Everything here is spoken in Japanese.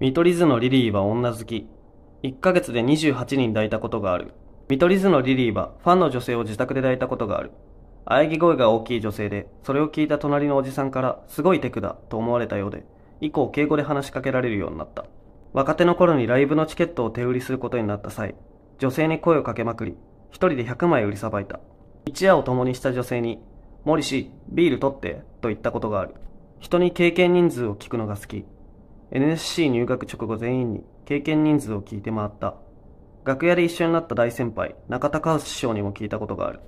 見取り図のリリーは女好き。1ヶ月で28人抱いたことがある。見取り図のリリーはファンの女性を自宅で抱いたことがある。喘ぎ声が大きい女性で、それを聞いた隣のおじさんから、すごいテクだと思われたようで、以降敬語で話しかけられるようになった。若手の頃にライブのチケットを手売りすることになった際、女性に声をかけまくり、一人で100枚売りさばいた。一夜を共にした女性に、森氏、ビール取って、と言ったことがある。人に経験人数を聞くのが好き。NSC 入学直後全員に経験人数を聞いて回った。楽屋で一緒になった大先輩、中田和師匠にも聞いたことがある。